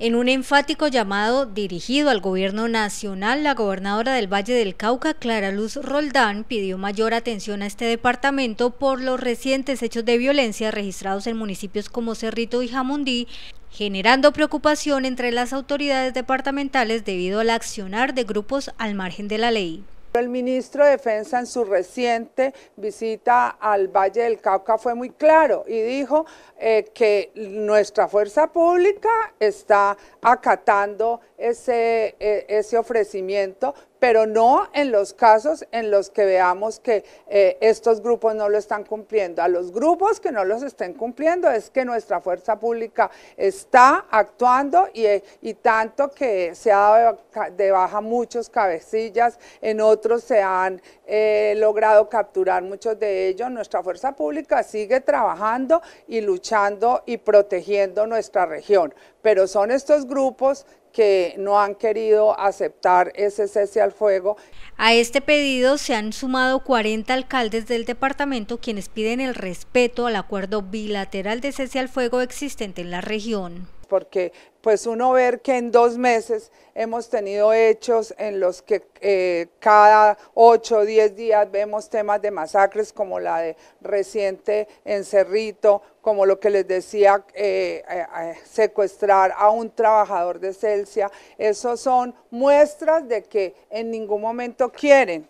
En un enfático llamado dirigido al gobierno nacional, la gobernadora del Valle del Cauca, Clara Luz Roldán, pidió mayor atención a este departamento por los recientes hechos de violencia registrados en municipios como Cerrito y Jamundí, generando preocupación entre las autoridades departamentales debido al accionar de grupos al margen de la ley. El ministro de Defensa en su reciente visita al Valle del Cauca fue muy claro y dijo eh, que nuestra fuerza pública está acatando e, ese, ofrecimiento, pero no en los casos en los que veamos que eh, estos grupos no lo están cumpliendo. A los grupos que no los estén cumpliendo es que nuestra fuerza pública está actuando y, eh, tanto que se ha dado de baja muchos cabecillas, en otros se han eh, logrado capturar muchos de ellos. Nuestra fuerza pública sigue trabajando y luchando y protegiendo nuestra región, pero son estos grupos que no han querido aceptar ese cese al fuego. A este pedido se han sumado 40 alcaldes del departamento quienes piden el respeto al acuerdo bilateral de cese al fuego existente en la región porque pues uno ver que en dos meses hemos tenido hechos en los que eh, cada ocho o diez días vemos temas de masacres como la de reciente encerrito, como lo que les decía, eh, eh, secuestrar a un trabajador de Celsia, esos son muestras de que en ningún momento quieren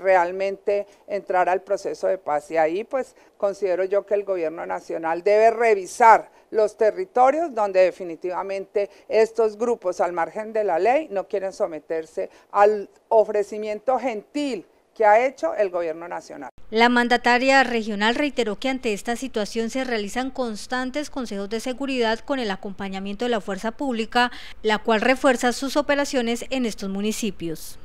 realmente entrar al proceso de paz. Y ahí pues considero yo que el gobierno nacional debe revisar los territorios donde definitivamente estos grupos al margen de la ley no quieren someterse al ofrecimiento gentil que ha hecho el gobierno nacional. La mandataria regional reiteró que ante esta situación se realizan constantes consejos de seguridad con el acompañamiento de la fuerza pública, la cual refuerza sus operaciones en estos municipios.